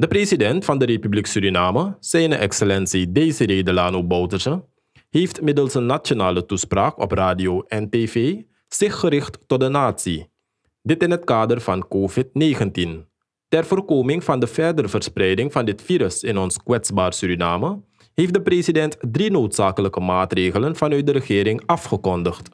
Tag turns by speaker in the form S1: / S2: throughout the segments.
S1: De president van de Republiek Suriname, zijn excellentie Daisy Delano Bouterse, heeft middels een nationale toespraak op radio en tv zich gericht tot de natie. Dit in het kader van COVID-19. Ter voorkoming van de verdere verspreiding van dit virus in ons kwetsbaar Suriname heeft de president drie noodzakelijke maatregelen vanuit de regering afgekondigd.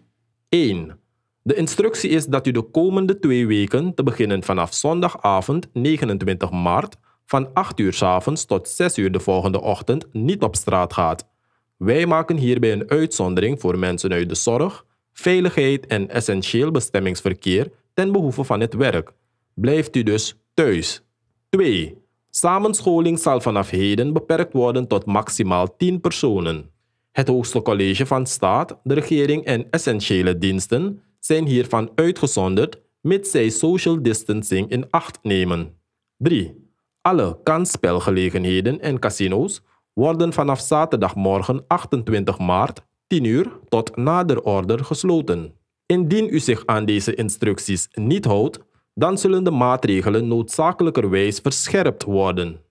S1: 1. De instructie is dat u de komende twee weken, te beginnen vanaf zondagavond 29 maart, van 8 uur s avonds tot 6 uur de volgende ochtend niet op straat gaat. Wij maken hierbij een uitzondering voor mensen uit de zorg, veiligheid en essentieel bestemmingsverkeer ten behoeve van het werk. Blijft u dus thuis. 2. Samenscholing zal vanaf heden beperkt worden tot maximaal 10 personen. Het Hoogste College van Staat, de regering en essentiële diensten zijn hiervan uitgezonderd, mits zij social distancing in acht nemen. 3. Alle kansspelgelegenheden en casino's worden vanaf zaterdagmorgen 28 maart 10 uur tot nader order gesloten. Indien u zich aan deze instructies niet houdt, dan zullen de maatregelen noodzakelijkerwijs verscherpt worden.